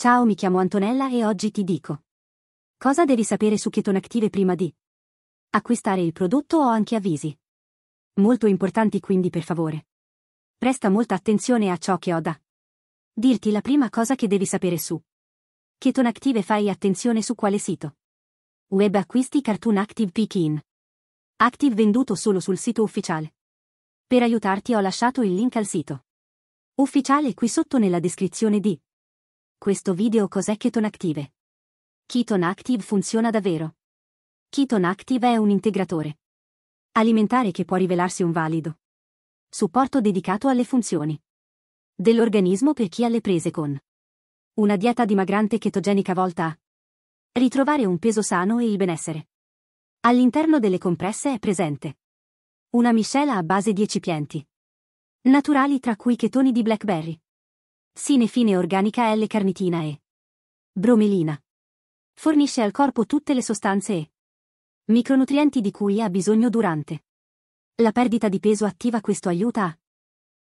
Ciao, mi chiamo Antonella e oggi ti dico. Cosa devi sapere su Keton Active prima di acquistare il prodotto o anche avvisi. Molto importanti quindi per favore. Presta molta attenzione a ciò che ho da dirti la prima cosa che devi sapere su Keton Active fai attenzione su quale sito. Web acquisti Cartoon Active Pekin. Active venduto solo sul sito ufficiale. Per aiutarti ho lasciato il link al sito ufficiale qui sotto nella descrizione di questo video cos'è Keton Active. Keton Active funziona davvero. Keton Active è un integratore alimentare che può rivelarsi un valido supporto dedicato alle funzioni dell'organismo per chi ha le prese con una dieta dimagrante chetogenica volta a ritrovare un peso sano e il benessere. All'interno delle compresse è presente una miscela a base di ecipienti naturali tra cui chetoni di blackberry, sine fine organica L-carnitina e bromelina. Fornisce al corpo tutte le sostanze e micronutrienti di cui ha bisogno durante la perdita di peso attiva questo aiuta a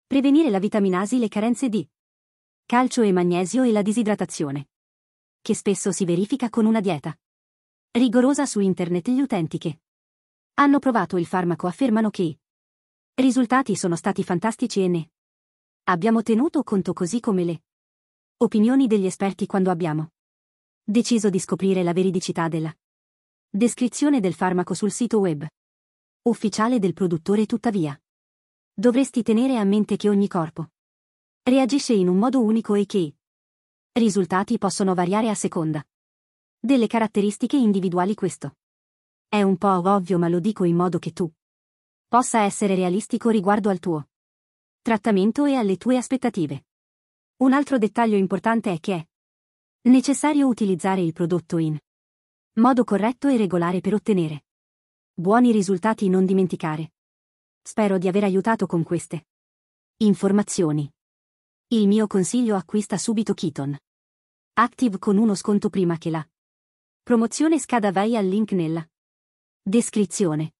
prevenire la vitaminasi le carenze di calcio e magnesio e la disidratazione, che spesso si verifica con una dieta rigorosa su internet gli utenti che hanno provato il farmaco affermano che i risultati sono stati fantastici e ne Abbiamo tenuto conto così come le opinioni degli esperti quando abbiamo deciso di scoprire la veridicità della descrizione del farmaco sul sito web ufficiale del produttore tuttavia. Dovresti tenere a mente che ogni corpo reagisce in un modo unico e che i risultati possono variare a seconda delle caratteristiche individuali questo. È un po' ovvio ma lo dico in modo che tu possa essere realistico riguardo al tuo trattamento e alle tue aspettative. Un altro dettaglio importante è che è necessario utilizzare il prodotto in modo corretto e regolare per ottenere buoni risultati non dimenticare. Spero di aver aiutato con queste informazioni. Il mio consiglio acquista subito Keton. Active con uno sconto prima che la promozione scada vai al link nella descrizione.